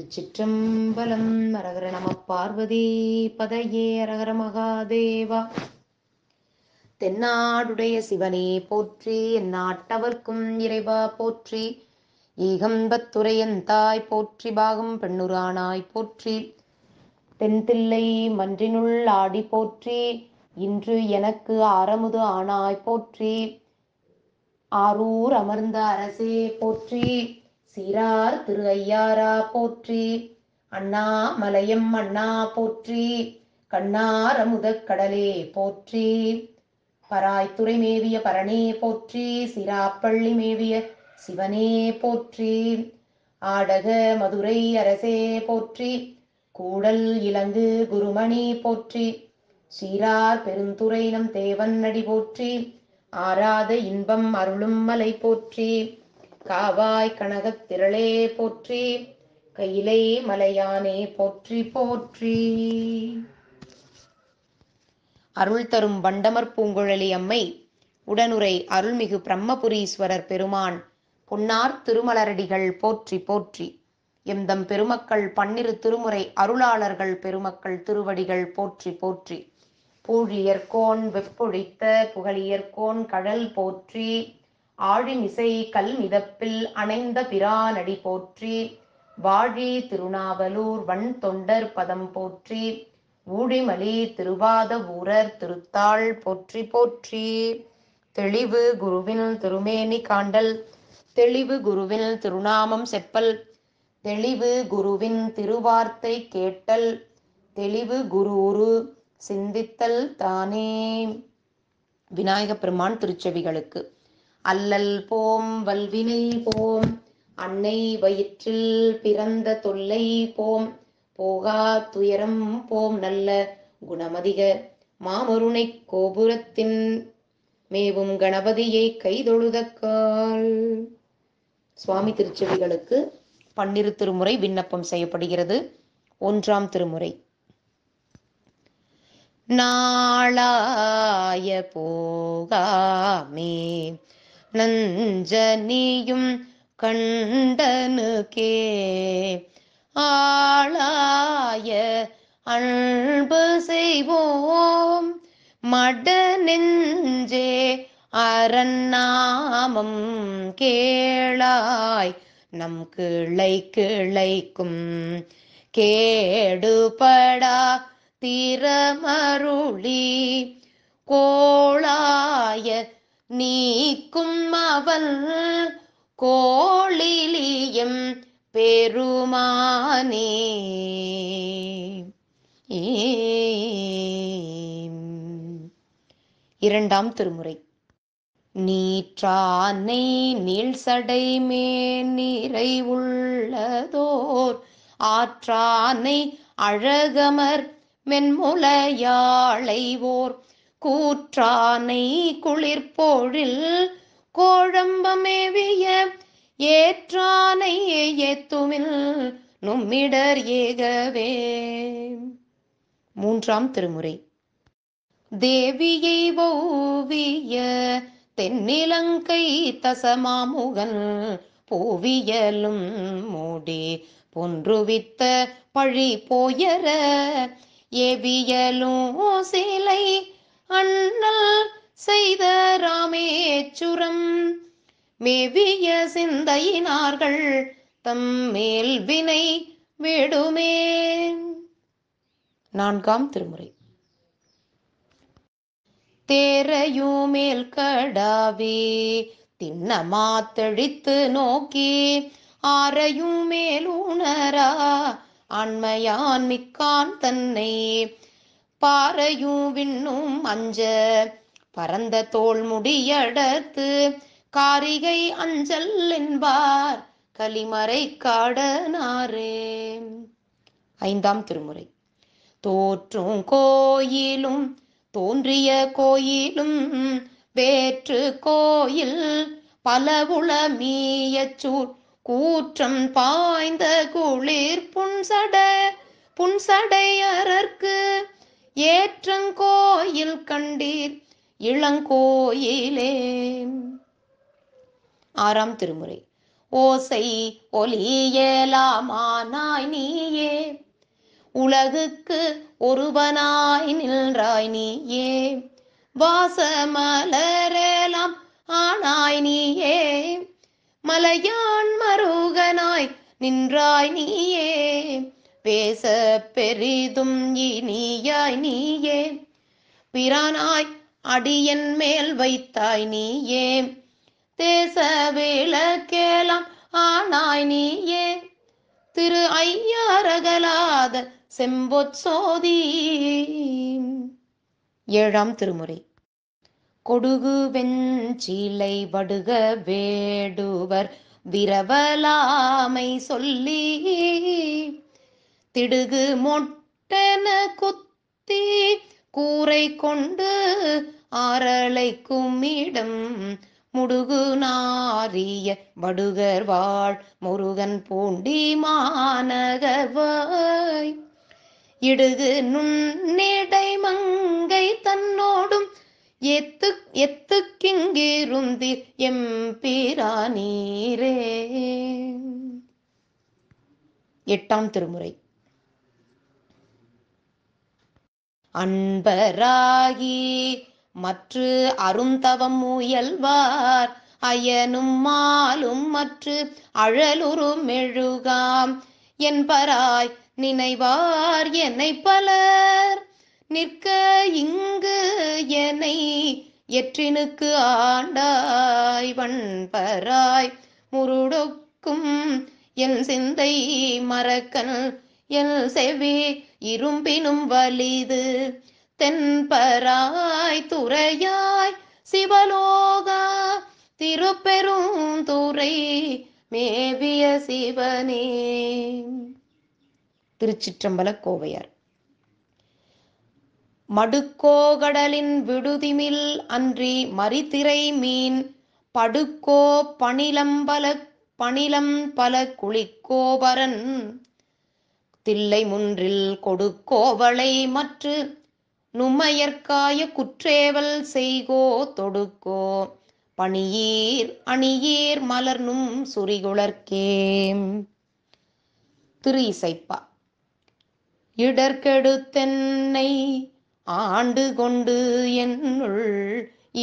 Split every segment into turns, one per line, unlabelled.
திருச்சிற்றம்பலம் அரகர நம பார்வதி பதையே அரகர மகாதேவா தென்னாடுடைய சிவனே போற்றி நாட்டவர்க்கும் இறைவா போற்றி ஈகம்பத்துறையன் தாய் போற்றி பாகம் பெண்ணுரானாய் போற்றி தென்தில்லை மன்றினுள் ஆடி போற்றி இன்று எனக்கு ஆரமுது ஆனாய் போற்றி ஆரூர் அமர்ந்த அரசே போற்றி சீரார் திரு ஐயாரா போற்றி அண்ணா மலையம் அண்ணா போற்றி கண்ணார் அமுதக் கடலே போற்றி பராய்த்துறை மேவிய பரணே போற்றி சிராப்பள்ளி மேவிய சிவனே போற்றி ஆடக மதுரை அரசே போற்றி கூடல் இலங்கு குருமணி போற்றி சீரார் பெருந்துறை நம் தேவன் நடி போற்றி ஆராத இன்பம் அருளும் மலை போற்றி காவாய் கனகத் திரளே போற்றி கையிலே மலையானே போற்றி போற்றி அருள் தரும் வண்டமர் பூங்குழலி அம்மை உடனுரை அருள்மிகு பிரம்மபுரீஸ்வரர் பெருமான் பொன்னார் திருமலரடிகள் போற்றி போற்றி எந்தம் பெருமக்கள் பன்னிரு திருமுறை அருளாளர்கள் பெருமக்கள் திருவடிகள் போற்றி போற்றி பூழியர்கோன் வெப்புழித்த புகழியர்கோன் கடல் போற்றி ஆழிமிசை கல் மிதப்பில் அணைந்த பிரானடி போற்றி வாழி திருநாவலூர் வண் தொண்டர் பதம் போற்றி ஊழிமலி திருவாத ஊரர் திருத்தாள் போற்றி போற்றி தெளிவு குருவின் திருமேனி காண்டல் தெளிவு குருவின் திருநாமம் செப்பல் தெளிவு குருவின் திருவார்த்தை கேட்டல் தெளிவு குரு சிந்தித்தல் தானே விநாயகப் பெருமான் திருச்செவிகளுக்கு அல்லல் போம் வல்வினை போம் அன்னை வயிற்றில் பிறந்த தொல்லை போம் போகா துயரம் போம் நல்ல குணமதிக மாமருணை கோபுரத்தின் மேவும் கணபதியை கைதொழுதக்கால் சுவாமி திருச்செவிகளுக்கு பன்னிரு திருமுறை விண்ணப்பம் செய்யப்படுகிறது ஒன்றாம் திருமுறை நாளாய போகாமே நஞ்சனியும் கண்டனுக்கே ஆளாய அன்பு செய்வோம் மட நெஞ்சே அரநாமம் கேளாய் நம் கிளை கிளைக்கும் கேடுபடா திறமருளி கோளாய நீக்கும் அவள் கோழிலியம் பெருமானே இரண்டாம் திருமுறை நீற்றானை நீள் சடைமே நீரை உள்ளதோர் ஆற்றானை அழகமர் மென்முலையாளைவோர் கூற்றானை குளிர்போழில் கோழம்பமேவிய ஏற்றானை ஏத்துமில் நும்மிடர் ஏகவே மூன்றாம் திருமுறை தேவியை ஓவிய தென்னிலங்கை தசமாமுகன் பூவியலும் மூடி பொன்றுவித்த பழி போயர ஏவியலும் சிலை அண்ணல் செய்த ராமேச்சுரம் மேவிய சிந்தையினார்கள் தம் மேல் வினை விடுமே நான்காம் திருமுறை தேரையூமேல் கடாவே தின்ன மாத்தழித்து நோக்கி ஆரையும் மேல் உணரா ஆண்மையான் மிக்கான் தன்னை பாறையும் விண்ணும் அஞ்ச பரந்த தோல் முடியடத்து காரிகை அஞ்சல் என்பார் களிமறை காடனாரே ஐந்தாம் திருமுறை தோற்றும் கோயிலும் தோன்றிய கோயிலும் வேற்று கோயில் மீயச்சூர் கூற்றம் பாய்ந்த குளிர் புன்சட புன்சடையரற்கு ஏற்றங்கோயில் கண்டீர் இளங்கோயிலே ஆறாம் திருமுறை ஓசை ஒலியலாமானாய் நீயே உலகுக்கு ஒருவனாய் நின்றாய் நீயே வாசமலரேலாம் ஆனாய் நீயே மலையான் மருகனாய் நின்றாய் நீயே பேச பெரிதும் இனியாய் நீயே பிரானாய் அடியன் மேல் வைத்தாய் நீயே தேச விளக்கேலாம் ஆனாய் நீயே திரு ஐயாரகலாத செம்பொற் சோதி ஏழாம் திருமுறை கொடுகு வெஞ்சிலை வடுக வேடுவர் விரவலாமை சொல்லி திடுகு மொட்டென குத்தி கூரை கொண்டு ஆரலை கும்மிடம் முடுகு நாரிய வடுகர் வாழ் முருகன் பூண்டி மாநகவாய் இடுகு நுண்ணேடை மங்கை தன்னோடும் எத்து எத்துக்கிங்கிருந்தீர் எம்பிரானீரே எட்டாம் திருமுறை அன்பராகி மற்று அருந்தவம் முயல்வார் அயனும் மாலும் மற்று அழலுறும் மெழுகாம் என்பராய் நினைவார் என்னை பலர் நிற்க இங்கு என்னை எற்றினுக்கு ஆண்டாய் வண்பராய் முருடுக்கும் என் சிந்தை மறக்கன் எல் செவி இரும்பினும் வலிது தென்பராய் துறையாய் சிவலோகா திருப்பெரும் துறை மேவிய சிவனே திருச்சிற்றம்பல கோவையார் மடுக்கோகடலின் விடுதிமில் அன்றி மரித்திரை மீன் படுக்கோ பணிலம்பல பணிலம் பல குளிக்கோபரன் தில்லை முன்றில் கொடுக்கோவளை மற்று நுமையற்காய குற்றேவல் செய்கோ தொடுக்கோ பணியீர் அணியீர் மலர்னும் சுரிகுளர்க்கே திரு இசைப்பா இடர்கெடுத்தென்னை ஆண்டு கொண்டு என்னுள்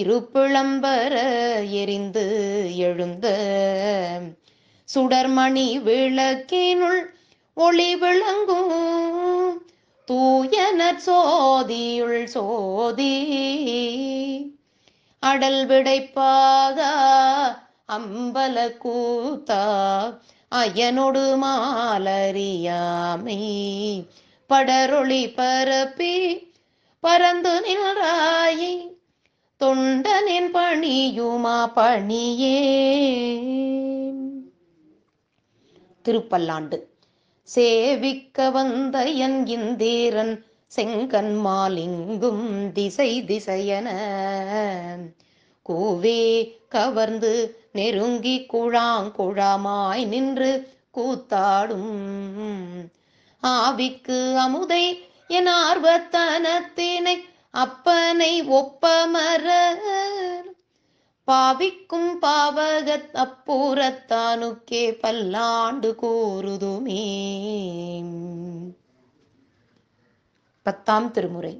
இருப்பிளம்பர எரிந்து எழுந்த சுடர்மணி விளக்கினுள் ஒளி விளங்கும் தூயனர் சோதியுள் சோதி அடல் விடைப்பாக அம்பல கூத்தா அயனொடு மாலறியாமை படரொளி பரப்பி பறந்து நின்றாயே தொண்டனின் பணியுமா பணியே திருப்பல்லாண்டு சேவிக்க வந்த என் இந்தீரன் செங்கன்மாலிங்கும் திசை திசையன கூவே கவர்ந்து நெருங்கி குழாங்குழாமாய் நின்று கூத்தாடும் ஆவிக்கு அமுதை என் ஆர்வத்தனத்தினை அப்பனை ஒப்பமர பாவிக்கும் பாவகத் அப்பூரத்தானுக்கே பல்லாண்டு கூறுதுமே பத்தாம் திருமுறை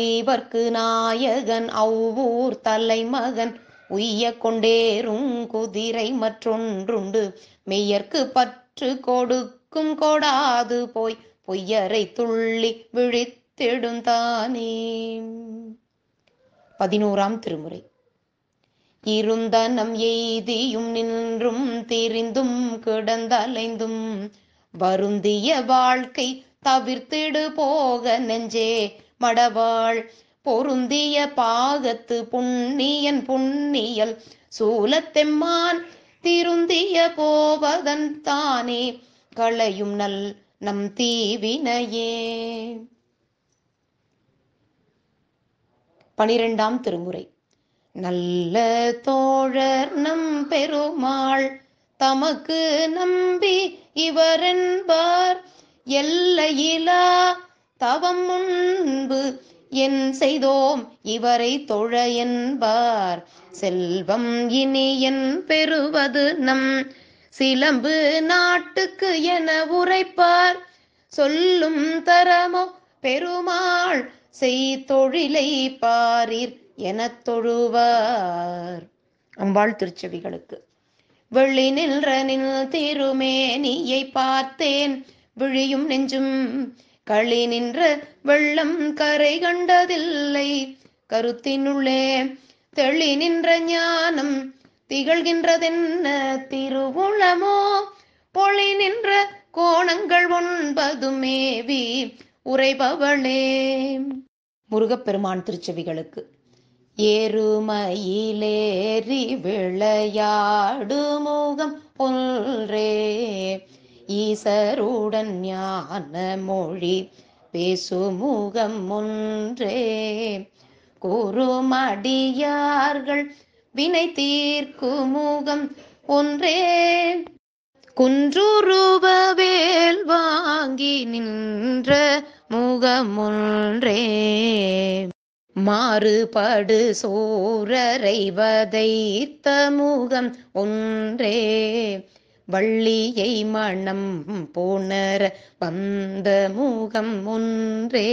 ஐவர்க்கு நாயகன் அவ்வூர் தலைமகன் உய்ய கொண்டேறும் குதிரை மற்றொன்றுண்டு மெய்யர்க்கு பற்று கொடுக்கும் கொடாது போய் பொய்யரை துள்ளி விழித்திடுந்தானே பதினோராம் திருமுறை இருந்தனம் எய்தியும் நின்றும் தெரிந்தும் கிடந்தலைந்தும் வருந்திய வாழ்க்கை தவிர்த்திடு போக நெஞ்சே மடவாள் பொருந்திய பாகத்து புண்ணியன் புண்ணியல் சூலத்தெம்மான் திருந்திய போவதன் தானே களையும் நல் நம் தீவினையே பனிரெண்டாம் திருமுறை நல்ல தோழர் நம் பெருமாள் தமக்கு நம்பி இவரென்பார் எல்லையிலா தவம் முன்பு என் செய்தோம் இவரை தொழ என்பார் செல்வம் இனி என் பெறுவது நம் சிலம்பு நாட்டுக்கு என உரைப்பார் சொல்லும் தரமோ பெருமாள் செய் தொழிலை பாரீர் என தொழுவார் அம்பாள் திருச்செவிகளுக்கு வெள்ளி நின்ற நின் தீருமே நீயை பார்த்தேன் விழியும் நெஞ்சும் களி நின்ற வெள்ளம் கரை கண்டதில்லை கருத்தினுள்ளே தெளி நின்ற ஞானம் திகழ்கின்றதென்ன திருவுளமோ பொழி நின்ற கோணங்கள் ஒன்பதுமேவி உரைபவளே முருகப்பெருமான் திருச்செவிகளுக்கு ஏறுமயிலேறி விளையாடு முகம் ஒன்றே ஈசருடன் ஞான மொழி பேசு முகம் ஒன்றே குருமடியார்கள் வினை தீர்க்கு முகம் ஒன்றே குன்றுருவ வேல் வாங்கி நின்ற முகமொன்றே மாறுபடு சோரரை வதைத்த முகம் ஒன்றே வள்ளியை மணம் போனர வந்த முகம் ஒன்றே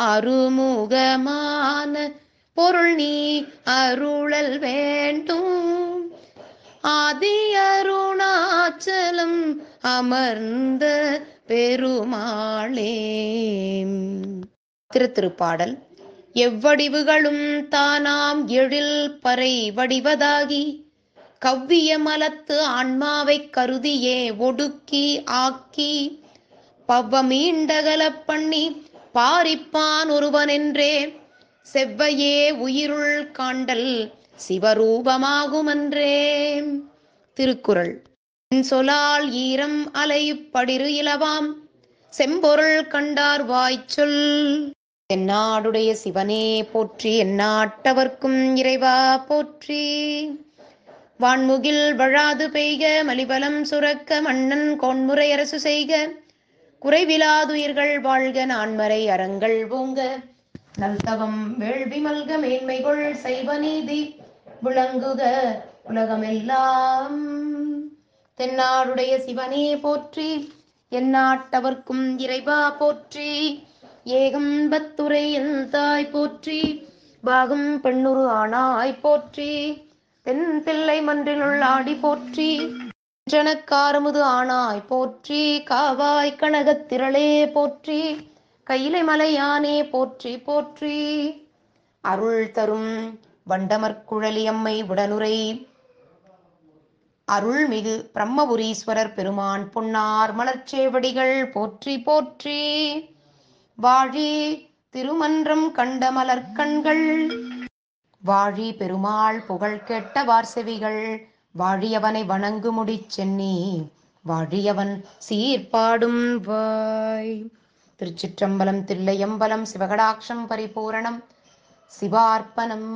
ஆறுமுகமான பொருள் நீ அருளல் வேண்டும் ஆதி அருணாச்சலம் அமர்ந்த பெருமாளே திருத்திருப்பாடல் எவ்வடிவுகளும் தானாம் எழில் பறை வடிவதாகி கவ்விய மலத்து ஆன்மாவைக் கருதியே ஒடுக்கி ஆக்கி பவ்வமீண்டகல பண்ணி பாரிப்பான் ஒருவனென்றே செவ்வையே உயிருள் காண்டல் சிவரூபமாகுமன்றே திருக்குறள் சொலால் ஈரம் அலையுப்படிரு இலவாம் செம்பொருள் கண்டார் வாய்ச்சொல் தென்னாடுடைய சிவனே போற்றி என்னாட்டவர்க்கும் இறைவா போற்றி வான்முகில் வழாது பெய்க மலிபலம் சுரக்க மன்னன் கோன்முறை அரசு செய்க குறைவிலாதுயிர்கள் வாழ்க நான்மறை அறங்கள் பூங்க நல்தவம் வேள்வி மல்க மேன்மைகள் செய்வ நீதி விளங்குக உலகமெல்லாம் தென்னாடுடைய சிவனே போற்றி என்னாட்டவர்க்கும் இறைவா போற்றி ஏகம்பத்துரை தாய் போற்றி பாகம் பெண்ணுரு ஆனாய் போற்றி தென் தில்லை மன்றில் ஆடி போற்றி ஜனக்காரமுது ஆனாய் போற்றி காவாய் திரளே போற்றி கையிலை மலையானே போற்றி போற்றி அருள் தரும் வண்டமர்குழலியம்மை உடனுரை அருள்மிகு பிரம்மபுரீஸ்வரர் பெருமான் பொன்னார் மலர்ச்சேவடிகள் போற்றி போற்றி வாழி திருமன்றம் கண்ட மலர்கண்கள் வாழி பெருமாள் புகழ் கெட்ட வார்செவிகள் வாழியவனை வணங்குமுடி சென்னி வாழியவன் சீர்பாடும் வாய் திருச்சிற்றம்பலம் தில்லையம்பலம் சிவகடாட்சம் பரிபூரணம் சிவார்ப்பணம்